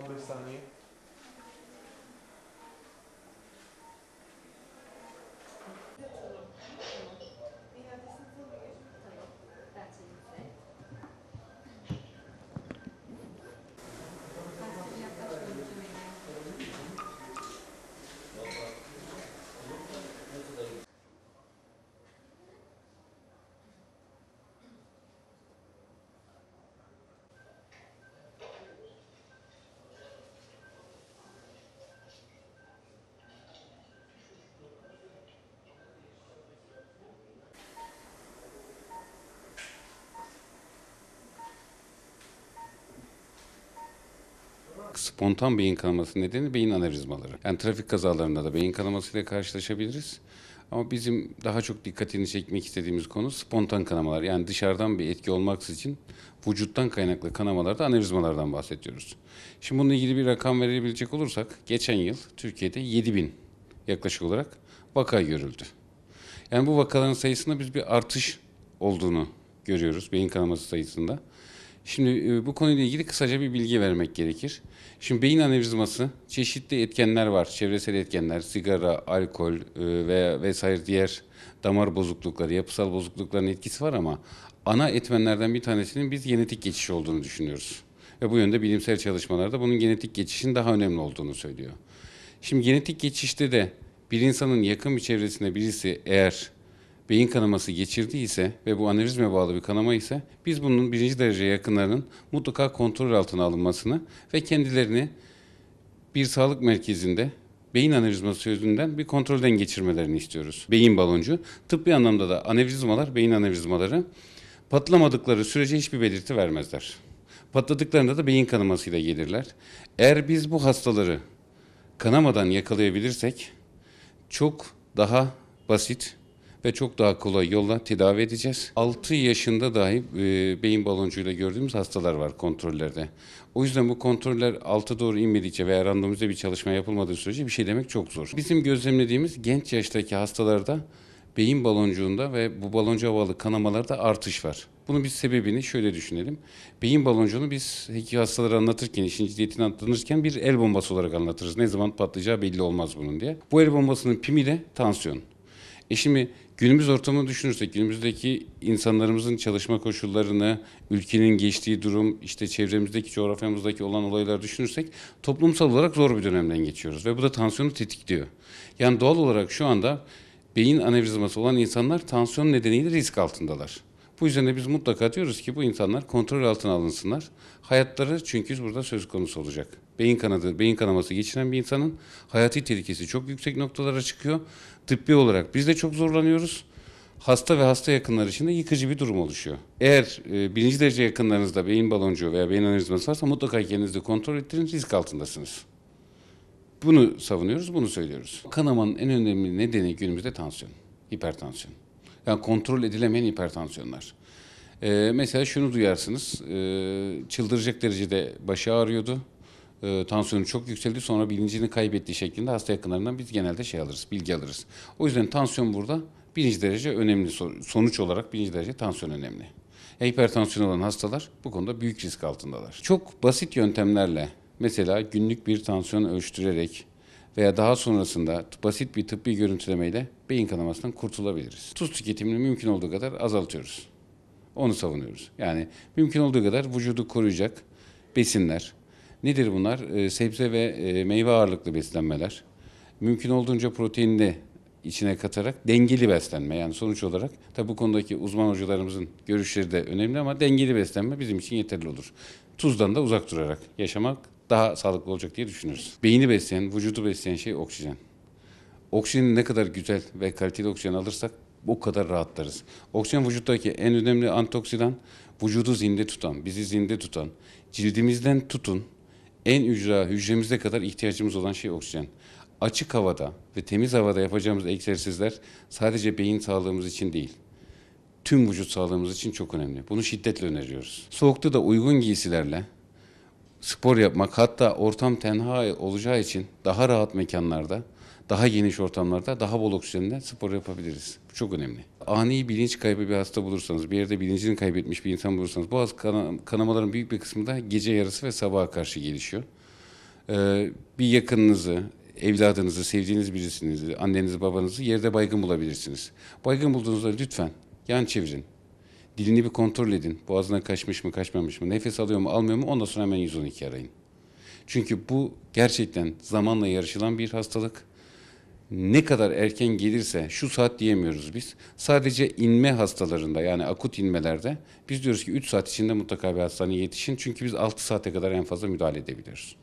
pomyślenie. spontan beyin kanaması nedeni beyin anevrizmaları. Yani trafik kazalarında da beyin kanamasıyla karşılaşabiliriz. Ama bizim daha çok dikkatini çekmek istediğimiz konu spontan kanamalar. Yani dışarıdan bir etki olmaksızın vücuttan kaynaklı kanamalarda anevrizmalardan bahsediyoruz. Şimdi bununla ilgili bir rakam verebilecek olursak geçen yıl Türkiye'de 7 bin yaklaşık olarak vaka görüldü. Yani bu vakaların sayısında biz bir artış olduğunu görüyoruz beyin kanaması sayısında. Şimdi e, bu konuyla ilgili kısaca bir bilgi vermek gerekir. Şimdi beyin anevrizması çeşitli etkenler var. Çevresel etkenler, sigara, alkol e, ve vesaire diğer damar bozuklukları, yapısal bozuklukların etkisi var ama ana etmenlerden bir tanesinin biz genetik geçiş olduğunu düşünüyoruz. Ve bu yönde bilimsel çalışmalarda bunun genetik geçişin daha önemli olduğunu söylüyor. Şimdi genetik geçişte de bir insanın yakın bir çevresinde birisi eğer beyin kanaması geçirdiyse ve bu anevrizme bağlı bir kanama ise biz bunun birinci derece yakınlarının mutlaka kontrol altına alınmasını ve kendilerini bir sağlık merkezinde beyin anevrizması sözünden bir kontrolden geçirmelerini istiyoruz. Beyin baloncu. Tıbbi anlamda da anevrizmalar, beyin anevrizmaları patlamadıkları sürece hiçbir belirti vermezler. Patladıklarında da beyin kanamasıyla gelirler. Eğer biz bu hastaları kanamadan yakalayabilirsek çok daha basit ve çok daha kolay yolla tedavi edeceğiz. 6 yaşında dahi e, beyin baloncuğuyla gördüğümüz hastalar var kontrollerde. O yüzden bu kontroller alta doğru inmedikçe veya randomize bir çalışma yapılmadığı sürece bir şey demek çok zor. Bizim gözlemlediğimiz genç yaştaki hastalarda beyin baloncuğunda ve bu baloncu havalı kanamalarda artış var. Bunun bir sebebini şöyle düşünelim. Beyin baloncuğunu biz heki hastalara anlatırken, işin ciddiyetini anlatırken bir el bombası olarak anlatırız. Ne zaman patlayacağı belli olmaz bunun diye. Bu el bombasının pimi de tansiyon. E şimdi günümüz ortamını düşünürsek, günümüzdeki insanlarımızın çalışma koşullarını, ülkenin geçtiği durum, işte çevremizdeki, coğrafyamızdaki olan olayları düşünürsek toplumsal olarak zor bir dönemden geçiyoruz ve bu da tansiyonu tetikliyor. Yani doğal olarak şu anda beyin anevrizması olan insanlar tansiyon nedeniyle risk altındalar. Bu yüzden de biz mutlaka diyoruz ki bu insanlar kontrol altına alınsınlar. Hayatları çünkü burada söz konusu olacak. Beyin kanadı, beyin kanaması geçiren bir insanın hayati tehlikesi çok yüksek noktalara çıkıyor. Tıbbi olarak biz de çok zorlanıyoruz. Hasta ve hasta yakınları için de yıkıcı bir durum oluşuyor. Eğer e, birinci derece yakınlarınızda beyin baloncuğu veya beyin anevrizması varsa mutlaka kendinizi kontrol ettirin, risk altındasınız. Bunu savunuyoruz, bunu söylüyoruz. Kanamanın en önemli nedeni günümüzde tansiyon, hipertansiyon. Yani kontrol edilemeyen hipertansiyonlar. Ee, mesela şunu duyarsınız, e, çıldıracak derecede başı ağrıyordu, e, tansiyonu çok yükseldi, sonra bilincini kaybetti şeklinde hasta yakınlarından biz genelde şey alırız, bilgi alırız. O yüzden tansiyon burada birinci derece önemli, sonuç olarak birinci derece tansiyon önemli. E, hipertansiyon olan hastalar bu konuda büyük risk altındalar. Çok basit yöntemlerle mesela günlük bir tansiyon ölçtürerek veya daha sonrasında basit bir tıbbi görüntülemeyle beyin kanamasından kurtulabiliriz. Tuz tüketimini mümkün olduğu kadar azaltıyoruz. Onu savunuyoruz. Yani mümkün olduğu kadar vücudu koruyacak besinler. Nedir bunlar? E, sebze ve e, meyve ağırlıklı beslenmeler. Mümkün olduğunca proteinli içine katarak dengeli beslenme. Yani sonuç olarak tabi bu konudaki uzman hocalarımızın görüşleri de önemli ama dengeli beslenme bizim için yeterli olur. Tuzdan da uzak durarak yaşamak daha sağlıklı olacak diye düşünürüz. Beyni besleyen, vücudu besleyen şey oksijen. Oksijeni ne kadar güzel ve kaliteli oksijen alırsak o kadar rahatlarız. Oksijen vücuttaki en önemli antioksidan, vücudu zinde tutan, bizi zinde tutan, cildimizden tutun, en ücra hücremize kadar ihtiyacımız olan şey oksijen. Açık havada ve temiz havada yapacağımız egzersizler sadece beyin sağlığımız için değil, tüm vücut sağlığımız için çok önemli. Bunu şiddetle öneriyoruz. Soğukta da uygun giysilerle, spor yapmak hatta ortam tenha olacağı için daha rahat mekanlarda, daha geniş ortamlarda, daha bol oksijende spor yapabiliriz. Bu çok önemli. Ani bilinç kaybı bir hasta bulursanız, bir yerde bilincini kaybetmiş bir insan bulursanız bu az kanamaların büyük bir kısmı da gece yarısı ve sabaha karşı gelişiyor. Ee, bir yakınınızı, evladınızı, sevdiğiniz birisinizi, annenizi, babanızı yerde baygın bulabilirsiniz. Baygın bulduğunuzda lütfen yan çevirin. Dilini bir kontrol edin. boğazına kaçmış mı kaçmamış mı? Nefes alıyor mu almıyor mu? Ondan sonra hemen 112 arayın. Çünkü bu gerçekten zamanla yarışılan bir hastalık. Ne kadar erken gelirse şu saat diyemiyoruz biz. Sadece inme hastalarında yani akut inmelerde biz diyoruz ki 3 saat içinde mutlaka bir hastaneye yetişin. Çünkü biz 6 saate kadar en fazla müdahale edebiliriz.